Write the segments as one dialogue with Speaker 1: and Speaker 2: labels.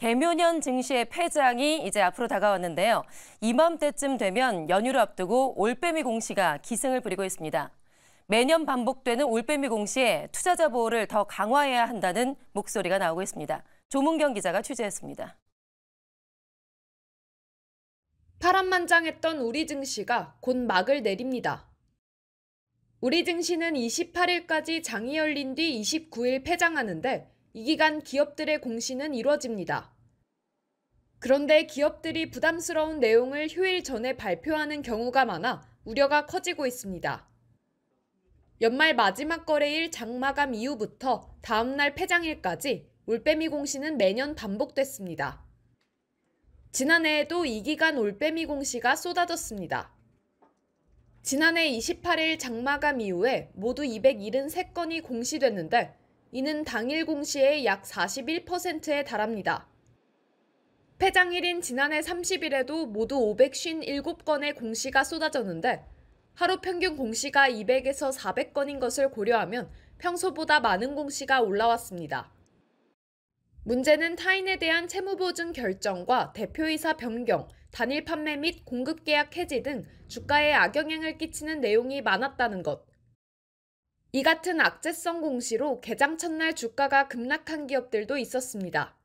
Speaker 1: 개묘년 증시의 폐장이 이제 앞으로 다가왔는데요. 이맘때쯤 되면 연휴를 앞두고 올빼미 공시가 기승을 부리고 있습니다. 매년 반복되는 올빼미 공시에 투자자 보호를 더 강화해야 한다는 목소리가 나오고 있습니다. 조문경 기자가 취재했습니다. 파란만장했던 우리 증시가 곧 막을 내립니다. 우리 증시는 28일까지 장이 열린 뒤 29일 폐장하는데 이 기간 기업들의 공시는 이뤄집니다. 그런데 기업들이 부담스러운 내용을 휴일 전에 발표하는 경우가 많아 우려가 커지고 있습니다. 연말 마지막 거래일 장마감 이후부터 다음날 폐장일까지 올빼미 공시는 매년 반복됐습니다. 지난해에도 이 기간 올빼미 공시가 쏟아졌습니다. 지난해 28일 장마감 이후에 모두 273건이 공시됐는데 이는 당일 공시의 약 41%에 달합니다. 폐장일인 지난해 30일에도 모두 557건의 공시가 쏟아졌는데 하루 평균 공시가 200에서 400건인 것을 고려하면 평소보다 많은 공시가 올라왔습니다. 문제는 타인에 대한 채무 보증 결정과 대표이사 변경, 단일 판매 및 공급 계약 해지 등 주가에 악영향을 끼치는 내용이 많았다는 것. 이 같은 악재성 공시로 개장 첫날 주가가 급락한 기업들도 있었습니다.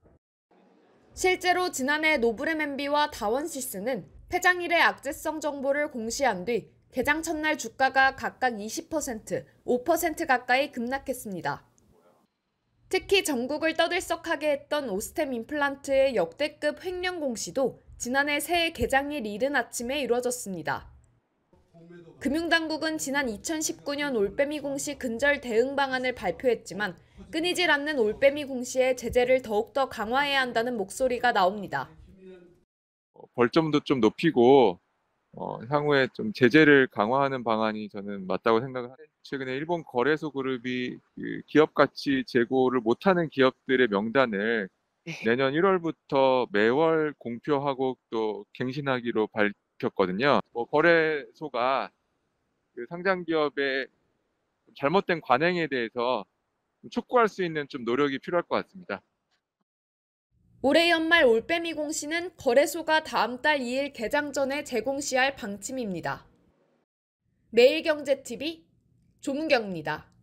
Speaker 1: 실제로 지난해 노브레맨비와 다원시스는 폐장일에 악재성 정보를 공시한 뒤 개장 첫날 주가가 각각 20%, 5% 가까이 급락했습니다. 특히 전국을 떠들썩하게 했던 오스템 임플란트의 역대급 횡령 공시도 지난해 새해 개장일 이른 아침에 이뤄졌습니다. 금융당국은 지난 2019년 올빼미 공시 근절 대응 방안을 발표했지만 끊이질 않는 올빼미 공시의 제재를 더욱더 강화해야 한다는 목소리가 나옵니다.
Speaker 2: 어, 벌점도 좀 높이고 어, 향후에 좀 제재를 강화하는 방안이 저는 맞다고 생각을 합니다. 최근에 일본 거래소 그룹이 그 기업 가치 재고를 못하는 기업들의 명단을 네. 내년 1월부터 매월 공표하고 또 갱신하기로 발, 폈거든요. 뭐 거래소가 그 상장 기업의 잘못된 관행에 대해서 촉구할 수 있는 좀 노력이 필요할 것 같습니다.
Speaker 1: 올해 연말 올빼미 공시는 거래소가 다음 달 2일 개장 전에 재공시할 방침입니다. 매일경제TV 조문경입니다.